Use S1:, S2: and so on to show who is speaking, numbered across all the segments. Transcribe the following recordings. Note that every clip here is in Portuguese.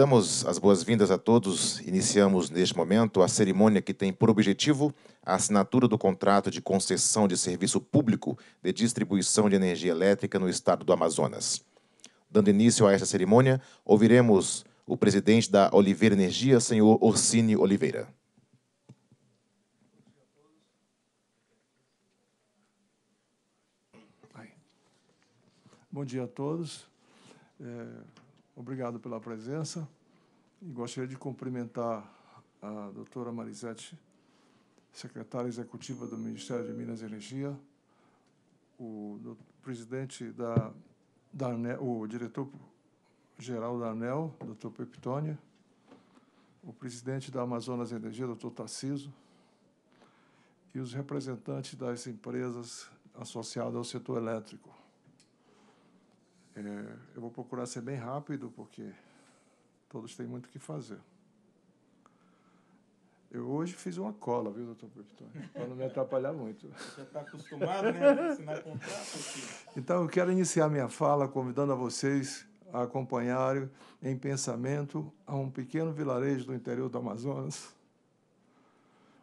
S1: Damos as boas-vindas a todos. Iniciamos neste momento a cerimônia que tem por objetivo a assinatura do contrato de concessão de serviço público de distribuição de energia elétrica no estado do Amazonas. Dando início a esta cerimônia, ouviremos o presidente da Oliveira Energia, senhor Orsini Oliveira.
S2: Bom dia a todos. É... Obrigado pela presença. E gostaria de cumprimentar a doutora Marisete, secretária executiva do Ministério de Minas e Energia, o presidente da, da ANEL, o diretor-geral da ANEL, doutor Peptônia, o presidente da Amazonas Energia, doutor Tarciso, e os representantes das empresas associadas ao setor elétrico. É, eu vou procurar ser bem rápido, porque todos têm muito o que fazer. Eu hoje fiz uma cola, viu, doutor Peptone? Para não me atrapalhar muito. Você está acostumado, né? Assinar contrato Então, eu quero iniciar minha fala convidando a vocês a acompanharem em pensamento a um pequeno vilarejo do interior do Amazonas,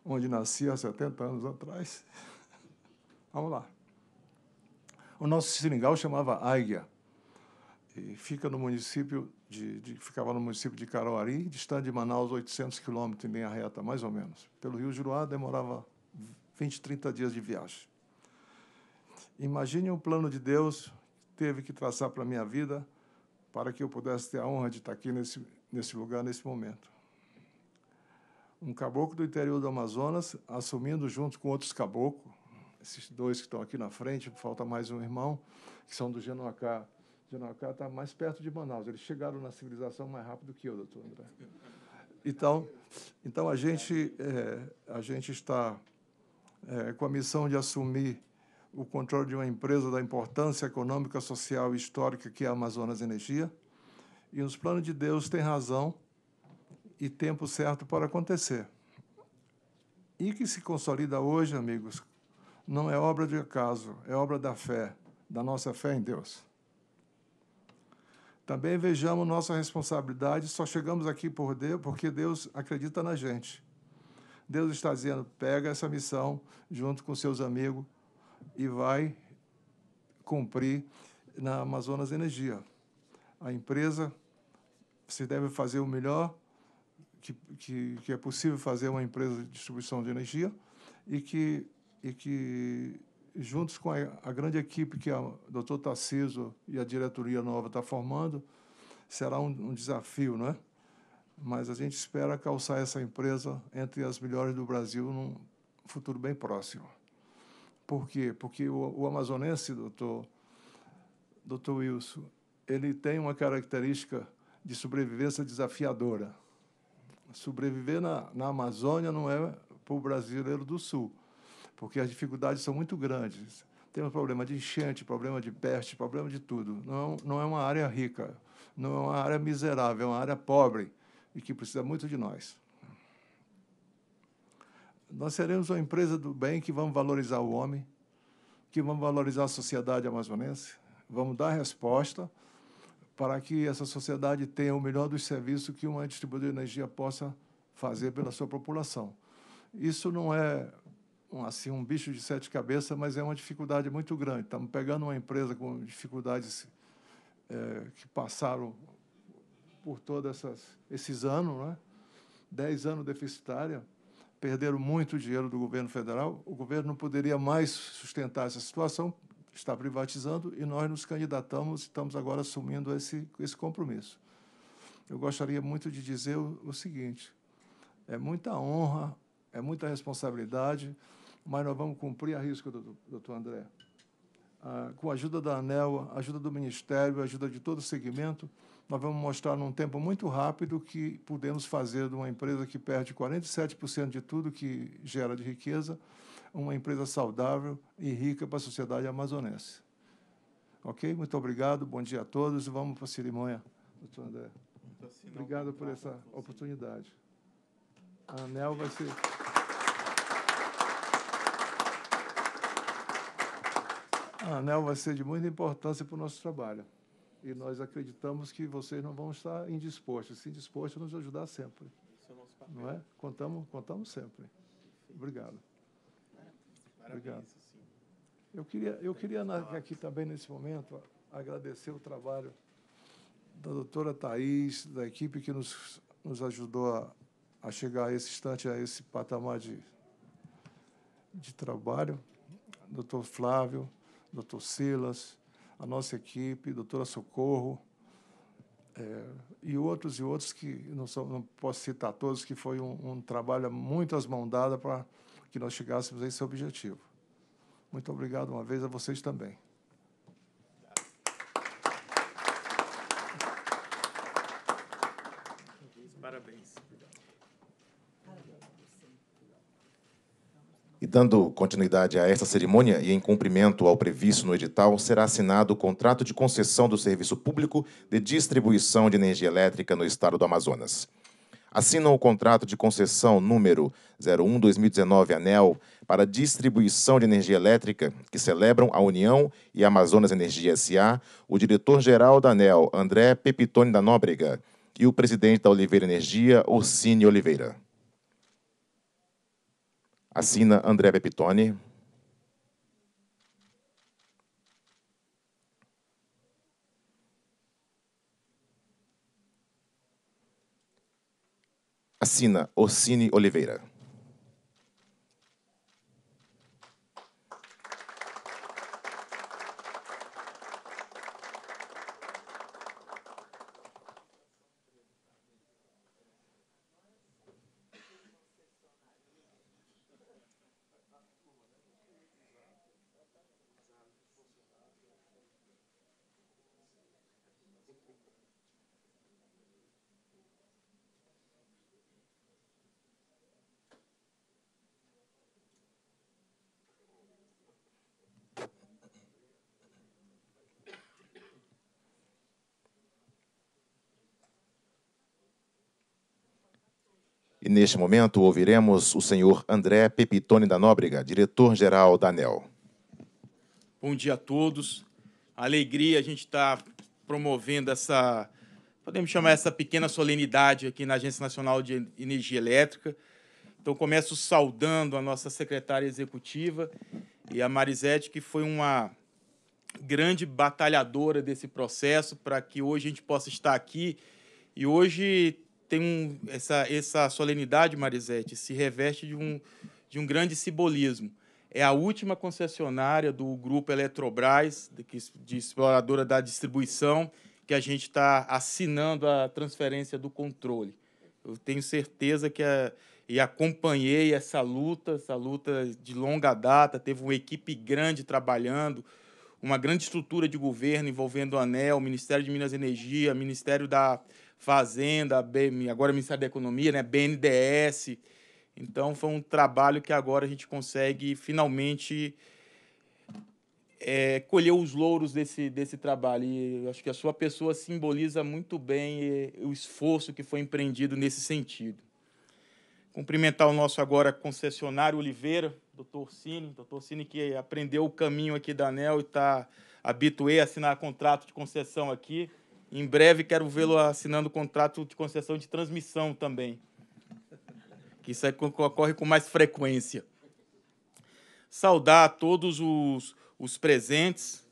S2: onde nasci há 70 anos atrás. Vamos lá. O nosso seringal chamava Águia e fica no município de, de, ficava no município de Caruari, distante de Manaus 800 quilômetros em linha reta, mais ou menos. Pelo Rio Juruá demorava 20, 30 dias de viagem. Imagine um plano de Deus que teve que traçar para a minha vida para que eu pudesse ter a honra de estar aqui nesse, nesse lugar, nesse momento. Um caboclo do interior do Amazonas, assumindo junto com outros caboclos, esses dois que estão aqui na frente, falta mais um irmão, que são do Genoacá, Dizendo, cara está mais perto de Manaus. Eles chegaram na civilização mais rápido que eu, doutor André. Então, então a, gente, é, a gente está é, com a missão de assumir o controle de uma empresa da importância econômica, social e histórica que é a Amazonas Energia. E os planos de Deus têm razão e tempo certo para acontecer. E que se consolida hoje, amigos, não é obra de acaso, é obra da fé, da nossa fé em Deus. Também vejamos nossa responsabilidade, só chegamos aqui por Deus, porque Deus acredita na gente. Deus está dizendo: pega essa missão junto com seus amigos e vai cumprir na Amazonas Energia. A empresa se deve fazer o melhor que, que, que é possível fazer uma empresa de distribuição de energia e que, e que juntos com a, a grande equipe que o doutor Tarciso e a diretoria nova está formando, será um, um desafio, não é? Mas a gente espera calçar essa empresa entre as melhores do Brasil num futuro bem próximo. Por quê? Porque o, o amazonense, doutor, doutor Wilson, ele tem uma característica de sobrevivência desafiadora. Sobreviver na, na Amazônia não é para o brasileiro do Sul porque as dificuldades são muito grandes. Temos problema de enchente, problema de peste, problema de tudo. Não, não é uma área rica, não é uma área miserável, é uma área pobre e que precisa muito de nós. Nós seremos uma empresa do bem que vamos valorizar o homem, que vamos valorizar a sociedade amazonense, vamos dar resposta para que essa sociedade tenha o melhor dos serviços que uma distribuidora de energia possa fazer pela sua população. Isso não é um, assim, um bicho de sete cabeças, mas é uma dificuldade muito grande. Estamos pegando uma empresa com dificuldades é, que passaram por todos esses anos, né? dez anos deficitária, perderam muito dinheiro do governo federal, o governo não poderia mais sustentar essa situação, está privatizando, e nós nos candidatamos, estamos agora assumindo esse, esse compromisso. Eu gostaria muito de dizer o, o seguinte, é muita honra, é muita responsabilidade, mas nós vamos cumprir a risca, doutor André. Ah, com a ajuda da ANEL, a ajuda do Ministério, a ajuda de todo o segmento, nós vamos mostrar num tempo muito rápido que podemos fazer de uma empresa que perde 47% de tudo que gera de riqueza, uma empresa saudável e rica para a sociedade amazonense. Ok? Muito obrigado, bom dia a todos e vamos para a cerimônia, doutor André. Obrigado por essa oportunidade. A ANEL vai ser. a ANEL vai ser de muita importância para o nosso trabalho. E nós acreditamos que vocês não vão estar indispostos. Se dispostos, nos ajudar sempre. Esse é o nosso papel. Não é? Contamos, contamos sempre. Obrigado. Obrigado. Assim. Eu queria, eu queria né, aqui também, nesse momento, agradecer o trabalho da doutora Thais, da equipe que nos, nos ajudou a, a chegar a esse instante, a esse patamar de, de trabalho, doutor Flávio, doutor Silas, a nossa equipe, doutora Socorro, é, e outros e outros que não, não posso citar todos, que foi um, um trabalho muito às mãos dadas para que nós chegássemos a esse objetivo. Muito obrigado uma vez a vocês também.
S1: Dando continuidade a esta cerimônia e em cumprimento ao previsto no edital, será assinado o contrato de concessão do serviço público de distribuição de energia elétrica no estado do Amazonas. Assinam o contrato de concessão número 01-2019 ANEL para distribuição de energia elétrica, que celebram a União e Amazonas Energia SA, o diretor-geral da ANEL, André Pepitone da Nóbrega, e o presidente da Oliveira Energia, Orsini Oliveira. Assina André Pepitone. Assina Orsini Oliveira. E neste momento ouviremos o senhor André Pepitone da Nóbrega, diretor-geral da ANEL.
S3: Bom dia a todos. Alegria a gente estar tá promovendo essa, podemos chamar essa pequena solenidade aqui na Agência Nacional de Energia Elétrica. Então, começo saudando a nossa secretária executiva e a Marisete, que foi uma grande batalhadora desse processo para que hoje a gente possa estar aqui. E hoje tem um, essa, essa solenidade, Marisete, se reveste de um, de um grande simbolismo. É a última concessionária do grupo Eletrobras, de, de exploradora da distribuição, que a gente está assinando a transferência do controle. Eu tenho certeza que a, e acompanhei essa luta, essa luta de longa data, teve uma equipe grande trabalhando, uma grande estrutura de governo envolvendo o ANEL, o Ministério de Minas e Energia, o Ministério da Fazenda, agora Ministério da Economia, né? BNDES. Então foi um trabalho que agora a gente consegue finalmente é, colher os louros desse, desse trabalho. E acho que a sua pessoa simboliza muito bem eh, o esforço que foi empreendido nesse sentido. Cumprimentar o nosso agora concessionário Oliveira, doutor Cine, doutor Cine que aprendeu o caminho aqui da ANEL e está habituado a assinar contrato de concessão aqui. Em breve quero vê-lo assinando contrato de concessão de transmissão também. Que isso é que ocorre com mais frequência. Saudar a todos os, os presentes.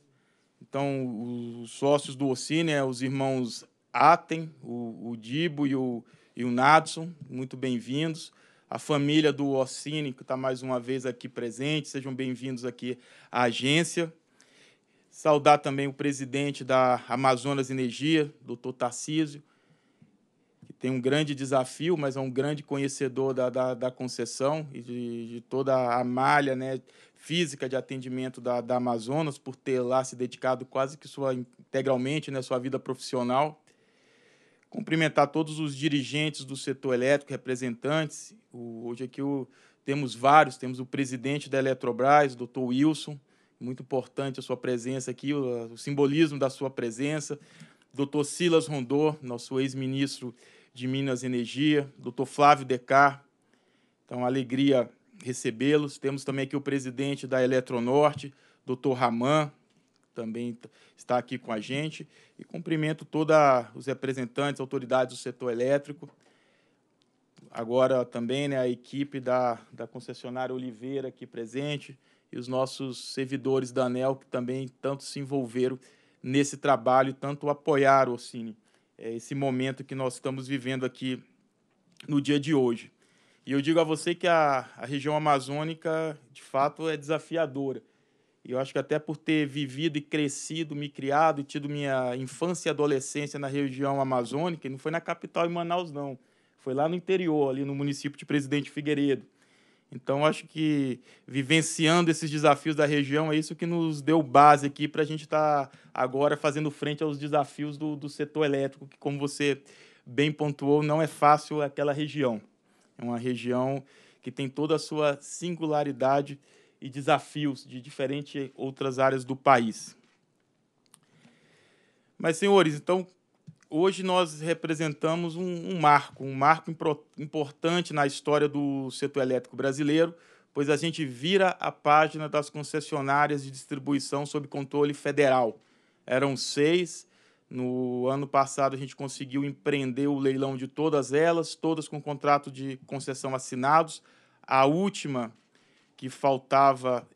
S3: Então, os sócios do Ocine, é, os irmãos Aten, o, o Dibo e o, e o Nadson, muito bem-vindos. A família do Ocine, que está mais uma vez aqui presente, sejam bem-vindos aqui à agência. Saudar também o presidente da Amazonas Energia, doutor Tarcísio, que tem um grande desafio, mas é um grande conhecedor da, da, da concessão e de, de, toda a malha né, física de atendimento da, da Amazonas, por ter lá se dedicado quase que sua, integralmente né, sua vida profissional cumprimentar todos os dirigentes do setor elétrico, representantes. O, hoje aqui o, temos vários, temos o presidente da Eletrobras, doutor Wilson, muito importante a sua presença aqui, o, o simbolismo da sua presença. doutor Silas Rondô, nosso ex-ministro de Minas e Energia, doutor Flávio Decar. Então, alegria recebê-los. Temos também aqui o presidente da Eletronorte, doutor Raman, também está aqui com a gente. E cumprimento todos os representantes, autoridades do setor elétrico. Agora também né, a equipe da, da concessionária Oliveira aqui presente, e os nossos servidores da ANEL, que também tanto se envolveram nesse trabalho, tanto apoiaram, Orsini, é, esse momento que nós estamos vivendo aqui no dia de hoje. E eu digo a você que a, a região amazônica, de fato, é desafiadora. E eu acho que até por ter vivido e crescido, me criado e tido minha infância e adolescência na região amazônica, e não foi na capital em Manaus, não. Foi lá no interior, ali no município de Presidente Figueiredo. Então, acho que vivenciando esses desafios da região é isso que nos deu base aqui para a gente estar tá agora fazendo frente aos desafios do, do setor elétrico, que, como você bem pontuou, não é fácil aquela região. É uma região que tem toda a sua singularidade e desafios de diferentes outras áreas do país. Mas, senhores, então, hoje nós representamos um, um marco, um marco impro, importante na história do setor elétrico brasileiro, pois a gente vira a página das concessionárias de distribuição sob controle federal. Eram seis. No ano passado, a gente conseguiu empreender o leilão de todas elas, todas com contrato de concessão assinados. A última que faltava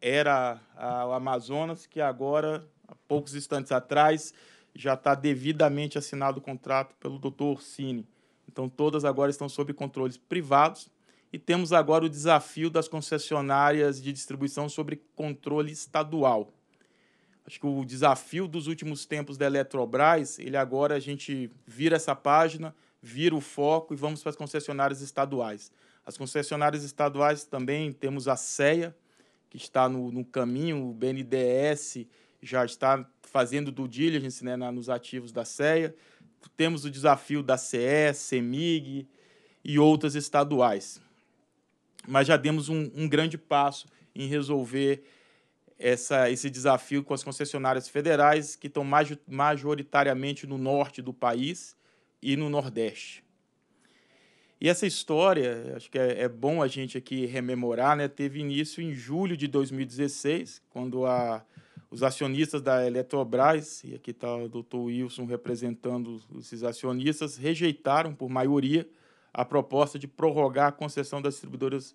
S3: era a Amazonas, que agora, há poucos instantes atrás, já está devidamente assinado o contrato pelo Dr. Cine. Então, todas agora estão sob controles privados e temos agora o desafio das concessionárias de distribuição sobre controle estadual. Acho que o desafio dos últimos tempos da Eletrobras, ele agora a gente vira essa página, vira o foco e vamos para as concessionárias estaduais. As concessionárias estaduais também temos a CEA, que está no, no caminho, o BNDES, já está fazendo due diligence né, na, nos ativos da CEA. Temos o desafio da CE, CEMIG e outras estaduais. Mas já demos um, um grande passo em resolver essa, esse desafio com as concessionárias federais, que estão majoritariamente no norte do país e no nordeste. E essa história, acho que é, é bom a gente aqui rememorar, né? teve início em julho de 2016, quando a os acionistas da Eletrobras, e aqui está o doutor Wilson representando esses acionistas, rejeitaram, por maioria, a proposta de prorrogar a concessão das distribuidoras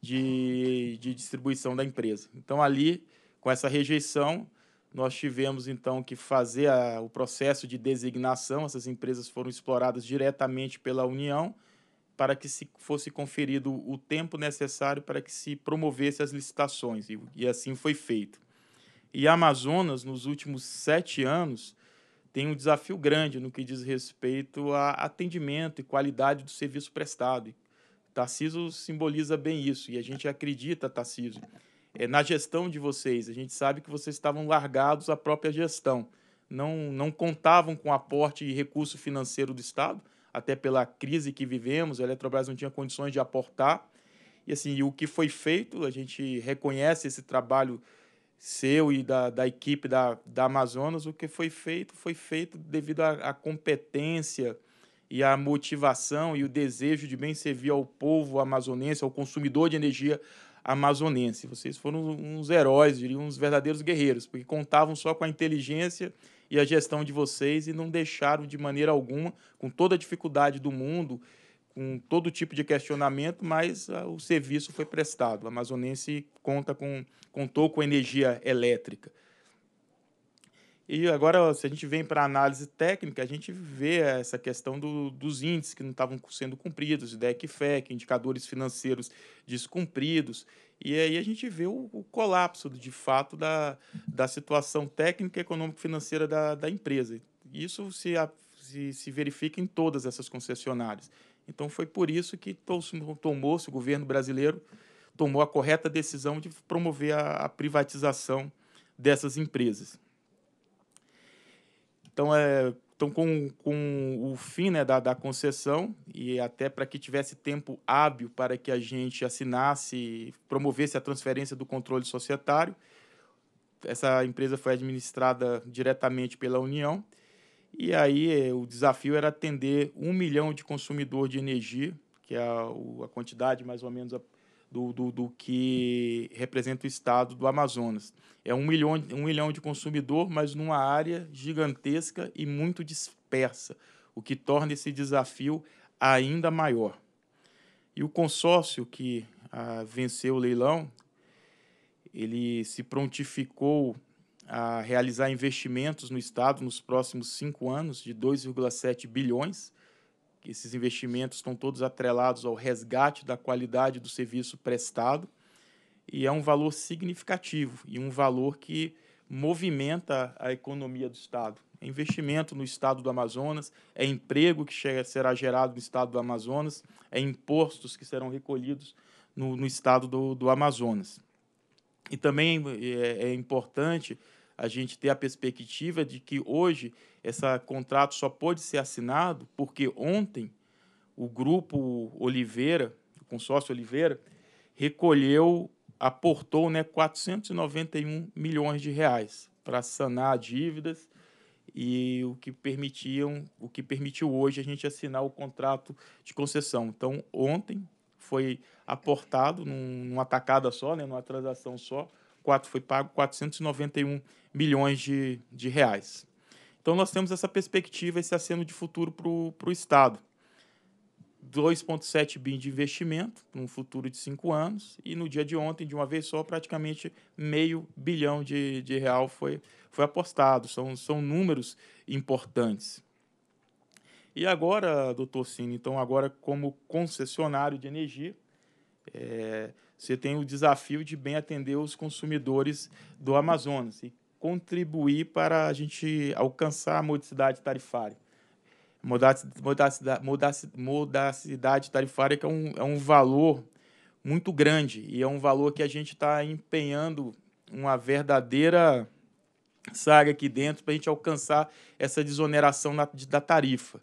S3: de, de distribuição da empresa. Então, ali, com essa rejeição, nós tivemos, então, que fazer a, o processo de designação, essas empresas foram exploradas diretamente pela União, para que se fosse conferido o tempo necessário para que se promovesse as licitações, e, e assim foi feito e Amazonas, nos últimos sete anos, tem um desafio grande no que diz respeito a atendimento e qualidade do serviço prestado. Tarciso simboliza bem isso, e a gente acredita, Tarciso, é, na gestão de vocês. A gente sabe que vocês estavam largados à própria gestão. Não, não contavam com aporte e recurso financeiro do Estado, até pela crise que vivemos, a Eletrobras não tinha condições de aportar. E assim, o que foi feito, a gente reconhece esse trabalho seu e da, da equipe da, da Amazonas, o que foi feito foi feito devido à, competência e à motivação e o desejo de bem servir ao povo amazonense, ao consumidor de energia amazonense. Vocês foram uns heróis, diriam, uns verdadeiros guerreiros, porque contavam só com a inteligência e a gestão de vocês e não deixaram de maneira alguma, com toda a dificuldade do mundo com todo tipo de questionamento, mas ah, o serviço foi prestado. O amazonense conta com, contou com energia elétrica. E agora, se a gente vem para a análise técnica, a gente vê essa questão do, dos índices que não estavam sendo cumpridos, DEC FEC, indicadores financeiros descumpridos. E aí a gente vê o, o colapso, de fato, da, da situação técnica, econômica e financeira da, da empresa. Isso se, se, se verifica em todas essas concessionárias. Então foi por isso que tomou-se o governo brasileiro tomou a correta decisão de promover a, a privatização dessas empresas. Então, é, então com, com o fim né, da, da concessão, e até para que tivesse tempo hábil para que a gente assinasse, promovesse a transferência do controle societário, essa empresa foi administrada diretamente pela União e aí o desafio era atender um milhão de consumidor de energia, que é a, a quantidade mais ou menos a, do, do, do, que representa o estado do Amazonas. É um milhão, um milhão de consumidor, mas numa área gigantesca e muito dispersa, o que torna esse desafio ainda maior. E o consórcio que ah, venceu o leilão, ele se prontificou a realizar investimentos no Estado nos próximos cinco anos de 2,7 bilhões. Esses investimentos estão todos atrelados ao resgate da qualidade do serviço prestado e é um valor significativo e um valor que movimenta a economia do Estado. É investimento no Estado do Amazonas, é emprego que chega, será gerado no Estado do Amazonas, é impostos que serão recolhidos no, no Estado do, do Amazonas. E também é, é importante a gente ter a perspectiva de que hoje esse contrato só pode ser assinado porque ontem o grupo Oliveira, o consórcio Oliveira, recolheu, aportou né, 491 milhões de reais para sanar dívidas e o que permitiam, o que permitiu hoje a gente assinar o contrato de concessão. Então, ontem foi aportado num, numa tacada só, né, numa transação só, 2024 foi pago 491 milhões de, de reais. Então nós temos essa perspectiva, esse aceno de futuro para o Estado. 2,7 bi de investimento num futuro de cinco anos e no dia de ontem, de uma vez só, praticamente meio bilhão de, de real foi, foi apostado. São, são números importantes. E agora, doutor Cine, então agora como concessionário de energia, é, você tem o desafio de bem atender os consumidores do Amazonas e contribuir para a gente alcançar a modicidade tarifária. Modacidade, tarifária que é um, é um valor muito grande e é um valor que a gente está empenhando uma verdadeira saga aqui dentro para a gente alcançar essa desoneração na, da tarifa.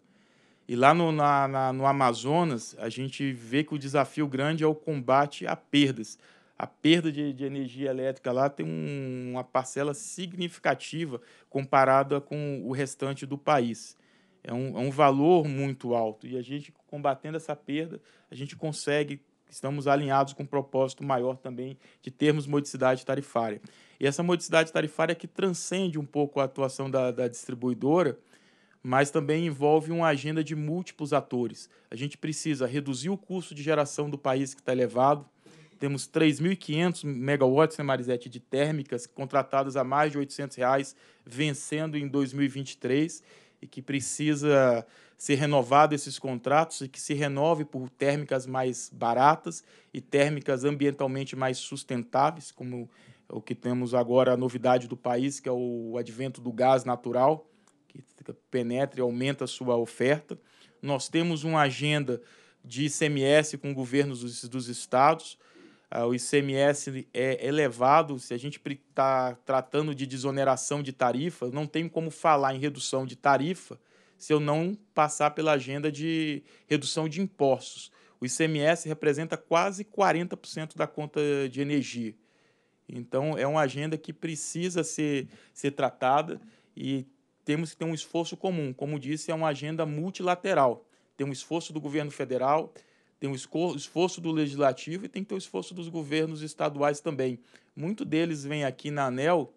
S3: E lá no, na, na, no Amazonas, a gente vê que o desafio grande é o combate a perdas. A perda de, de energia elétrica lá tem um, uma parcela significativa comparada com o restante do país. É um, é um valor muito alto. E a gente, combatendo essa perda, a gente consegue estamos alinhados com um propósito maior também de termos modicidade tarifária. E essa modicidade tarifária é que transcende um pouco a atuação da, da distribuidora, mas também envolve uma agenda de múltiplos atores. A gente precisa reduzir o custo de geração do país que está elevado. Temos 3.500 megawatts, né, Marisete, de térmicas contratadas a mais de R$ 800, reais, vencendo em 2023, e que precisa ser renovado esses contratos e que se renove por térmicas mais baratas e térmicas ambientalmente mais sustentáveis, como o que temos agora, a novidade do país, que é o advento do gás natural que penetra e aumenta a sua oferta. Nós temos uma agenda de ICMS com governos dos, dos estados. Uh, o ICMS é elevado. Se a gente está tratando de desoneração de tarifa, não tem como falar em redução de tarifa se eu não passar pela agenda de redução de impostos. O ICMS representa quase 40% da conta de energia. Então, é uma agenda que precisa ser, ser tratada e temos que ter um esforço comum. Como disse, é uma agenda multilateral. Tem um esforço do governo federal, tem um esforço do legislativo e tem que ter o um esforço dos governos estaduais também. Muito deles vem aqui na ANEL,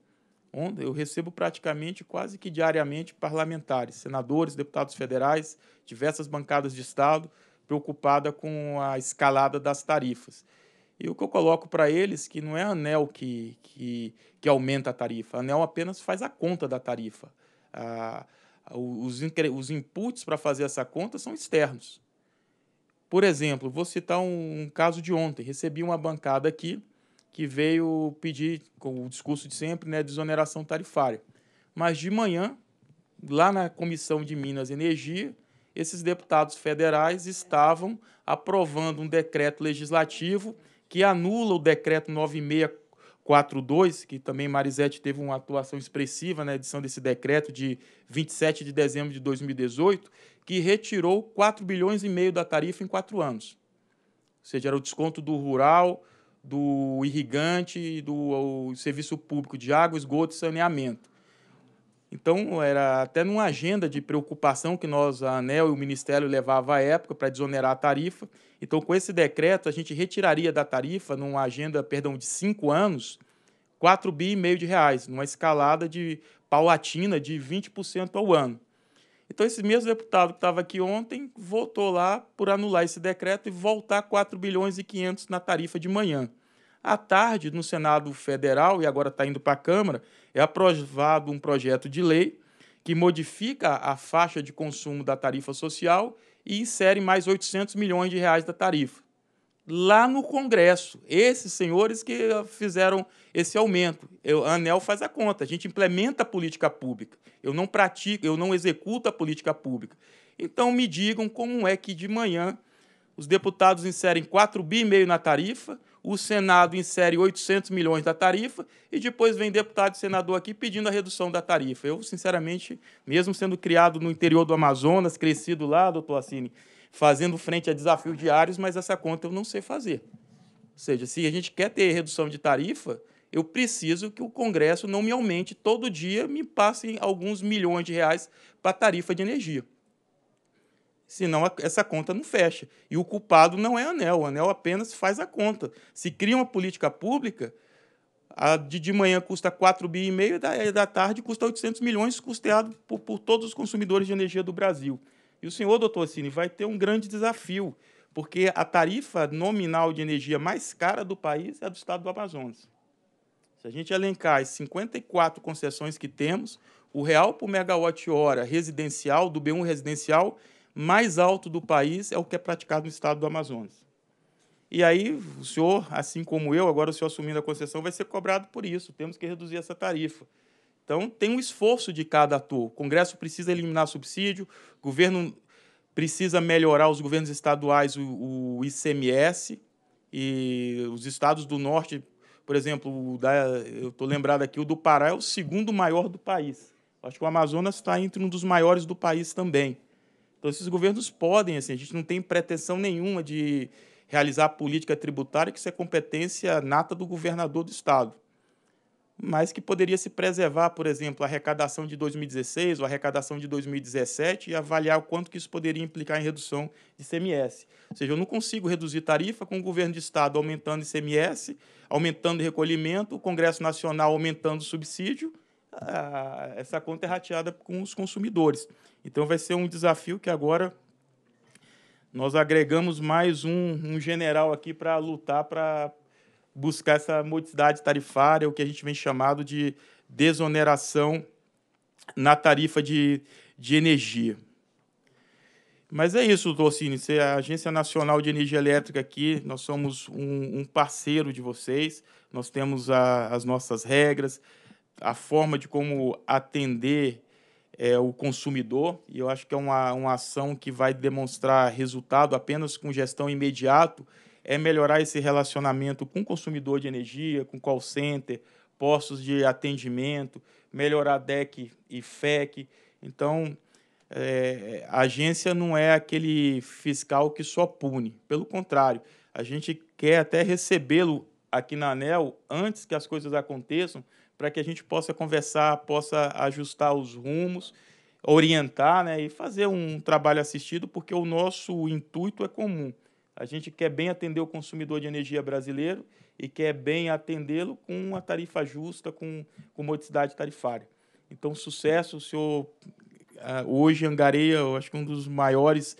S3: onde eu recebo praticamente quase que diariamente parlamentares, senadores, deputados federais, diversas bancadas de estado, preocupada com a escalada das tarifas. E o que eu coloco para eles que não é a ANEL que, que, que aumenta a tarifa, a ANEL apenas faz a conta da tarifa a, os, os inputs para fazer essa conta são externos. Por exemplo, vou citar um, um caso de ontem. Recebi uma bancada aqui que veio pedir, com o discurso de sempre, né, desoneração tarifária. Mas de manhã, lá na Comissão de Minas e Energia, esses deputados federais estavam aprovando um decreto legislativo que anula o decreto 96 4.2, que também Marisete teve uma atuação expressiva na edição desse decreto de 27 de dezembro de 2018, que retirou 4 bilhões e meio da tarifa em quatro anos. Ou seja, era o desconto do rural, do irrigante, do serviço público de água, esgoto e saneamento. Então, era até numa agenda de preocupação que nós, a ANEL e o Ministério levava à época para desonerar a tarifa. Então, com esse decreto, a gente retiraria da tarifa, numa agenda, perdão, de cinco anos, quatro bi e meio de reais, numa escalada de paulatina de 20% ao ano. Então, esse mesmo deputado que estava aqui ontem voltou lá por anular esse decreto e voltar 4 bilhões e 500 na tarifa de manhã. À tarde, no Senado Federal, e agora está indo para a Câmara, é aprovado um projeto de lei que modifica a faixa de consumo da tarifa social e insere mais 800 milhões de reais da tarifa. Lá no Congresso, esses senhores que fizeram esse aumento. Eu, a ANEL faz a conta, a gente implementa a política pública. Eu não pratico, eu não executo a política pública. Então me digam como é que de manhã os deputados inserem 4 bi e meio na tarifa, o Senado insere 800 milhões da tarifa e depois vem deputado e senador aqui pedindo a redução da tarifa. Eu, sinceramente, mesmo sendo criado no interior do Amazonas, crescido lá, doutor Assini, fazendo frente a desafios diários, mas essa conta eu não sei fazer. Ou seja, se a gente quer ter redução de tarifa, eu preciso que o Congresso não me aumente todo dia, me passem alguns milhões de reais para a tarifa de energia. Senão essa conta não fecha. E o culpado não é o ANEL, o ANEL apenas faz a conta. Se cria uma política pública, a de, de manhã custa 4 bi e meio, da, da tarde custa 800 milhões, custeado por, por todos os consumidores de energia do Brasil. E o senhor, doutor Cine, vai ter um grande desafio, porque a tarifa nominal de energia mais cara do país é a do estado do Amazonas. Se a gente elencar as 54 concessões que temos, o real por megawatt-hora residencial, do B1 residencial, mais alto do país é o que é praticado no estado do Amazonas. E aí, o senhor, assim como eu, agora o senhor assumindo a concessão, vai ser cobrado por isso. Temos que reduzir essa tarifa. Então, tem um esforço de cada ator. O Congresso precisa eliminar subsídio, o governo precisa melhorar os governos estaduais, o, o ICMS, e os estados do norte, por exemplo, da, eu estou lembrado aqui, o do Pará é o segundo maior do país. Acho que o Amazonas está entre um dos maiores do país também. Então, esses governos podem, assim, a gente não tem pretensão nenhuma de realizar política tributária, que isso é competência nata do governador do Estado. Mas que poderia se preservar, por exemplo, a arrecadação de 2016 ou a arrecadação de 2017 e avaliar o quanto que isso poderia implicar em redução de ICMS. Ou seja, eu não consigo reduzir tarifa com o governo de Estado aumentando ICMS, aumentando recolhimento, o Congresso Nacional aumentando subsídio essa conta é rateada com os consumidores. Então vai ser um desafio que agora nós agregamos mais um, um general aqui para lutar para buscar essa modicidade tarifária, o que a gente vem chamado de desoneração na tarifa de, de energia. Mas é isso, Torcini. Você é a Agência Nacional de Energia Elétrica aqui. Nós somos um, um parceiro de vocês. Nós temos a, as nossas regras, a forma de como atender é, o consumidor, e eu acho que é uma, uma ação que vai demonstrar resultado apenas com gestão imediato, é melhorar esse relacionamento com o consumidor de energia, com call center, postos de atendimento, melhorar DEC e FEC. Então, é, a agência não é aquele fiscal que só pune, pelo contrário, a gente quer até recebê-lo aqui na ANEL antes que as coisas aconteçam, para que a gente possa conversar, possa ajustar os rumos, orientar né, e fazer um trabalho assistido, porque o nosso intuito é comum. A gente quer bem atender o consumidor de energia brasileiro e quer bem atendê-lo com uma tarifa justa, com, com modicidade tarifária. Então, sucesso, o senhor ah, hoje angareia, eu acho que é um dos maiores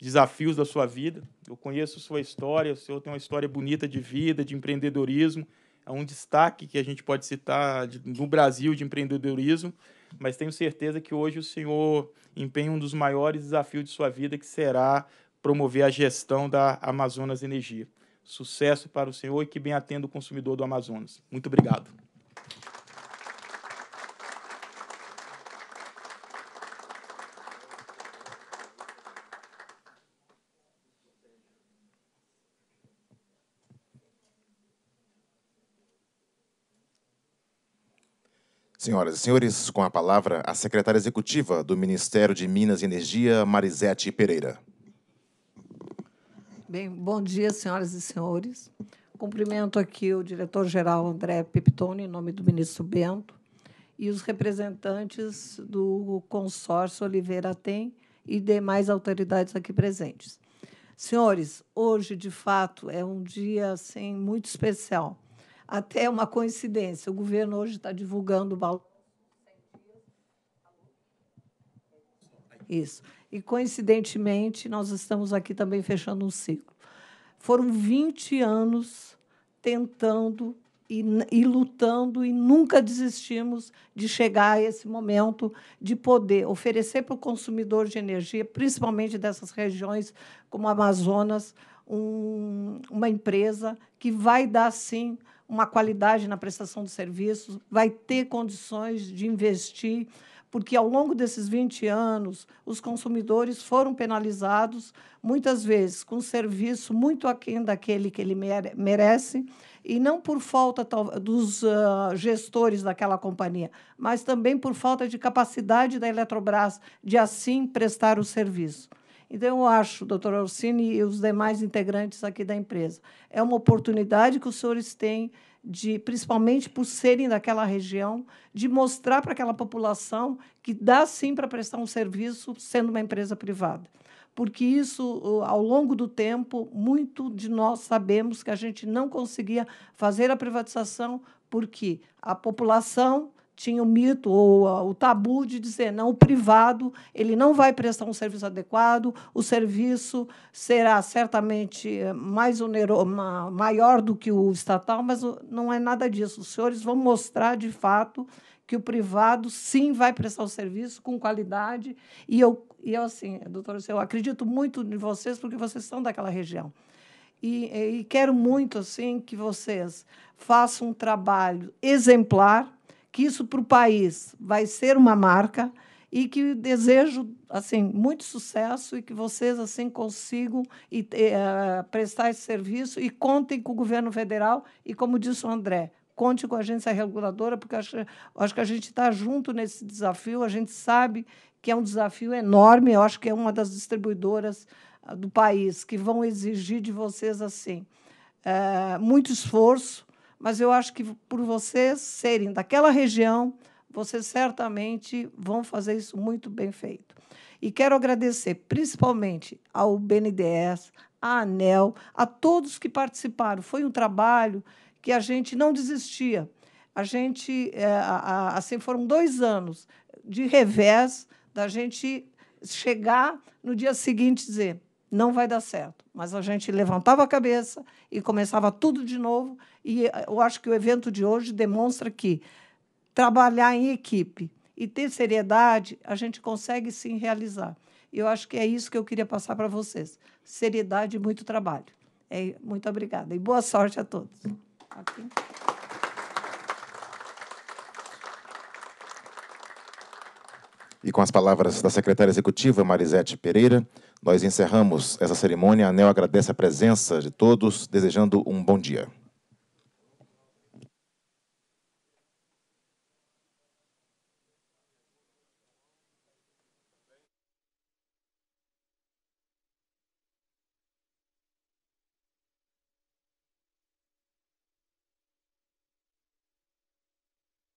S3: desafios da sua vida. Eu conheço sua história, o senhor tem uma história bonita de vida, de empreendedorismo, é um destaque que a gente pode citar de, no Brasil de empreendedorismo, mas tenho certeza que hoje o senhor empenha um dos maiores desafios de sua vida, que será promover a gestão da Amazonas Energia. Sucesso para o senhor e que bem atenda o consumidor do Amazonas. Muito obrigado.
S1: Senhoras e senhores, com a palavra a secretária executiva do Ministério de Minas e Energia, Marisete Pereira.
S4: Bem, bom dia, senhoras e senhores. Cumprimento aqui o diretor-geral André Peptoni, em nome do ministro Bento, e os representantes do consórcio Oliveira Tem e demais autoridades aqui presentes. Senhores, hoje, de fato, é um dia assim, muito especial até uma coincidência, o governo hoje está divulgando o balanço. Isso. E, coincidentemente, nós estamos aqui também fechando um ciclo. Foram 20 anos tentando e, e, lutando e nunca desistimos de chegar a esse momento de poder oferecer para o consumidor de energia, principalmente dessas regiões como Amazonas, um, uma empresa que vai dar, sim, uma qualidade na prestação de serviços, vai ter condições de investir, porque ao longo desses 20 anos, os consumidores foram penalizados, muitas vezes com serviço muito aquém daquele que ele merece, e não por falta dos ah, gestores daquela companhia, mas também por falta de capacidade da Eletrobras de assim prestar o serviço. Então, eu acho, doutor Orsini e os demais integrantes aqui da empresa, é uma oportunidade que os senhores têm de, principalmente por serem daquela região, de mostrar para aquela população que dá sim para prestar um serviço sendo uma empresa privada. Porque isso, ao longo do tempo, muito de nós sabemos que a gente não conseguia fazer a privatização porque a população tinha o mito ou ah, o tabu de dizer não, o privado ele não vai prestar um serviço adequado, o serviço será certamente eh, mais onero, maior do que o estatal, mas não é nada disso. Os senhores vão mostrar de fato que o privado sim vai prestar o serviço com qualidade e eu e eu assim, doutora, eu acredito muito em vocês porque vocês são daquela região. E, e quero muito assim que vocês façam um trabalho exemplar que isso para o país vai ser uma marca e que desejo assim muito sucesso e que vocês assim consigam e, e, uh, prestar esse serviço e contem com o governo federal e como disse o André conte com a agência reguladora porque acho, acho que a gente está junto nesse desafio a gente sabe que é um desafio enorme eu acho que é uma das distribuidoras ah, do país que vão exigir de vocês assim uh, muito esforço mas eu acho que por vocês serem daquela região, vocês certamente vão fazer isso muito bem feito. E quero agradecer principalmente ao BNDES, à ANEL, a todos que participaram. Foi um trabalho que a gente não desistia. A gente, eh, assim, foram dois anos de revés da gente chegar no dia seguinte e dizer não vai dar certo. Mas a gente levantava a cabeça e começava tudo de novo. E eh, eu acho que o evento de hoje demonstra que trabalhar em equipe e ter seriedade, a gente consegue sim realizar. E eu acho que é isso que eu queria passar para vocês. Seriedade e muito trabalho. É, muito obrigada. E boa sorte a todos. Aqui.
S1: E com as palavras da secretária executiva Marisete Pereira, nós encerramos essa cerimônia. A ANEL agradece a presença de todos, desejando um bom dia.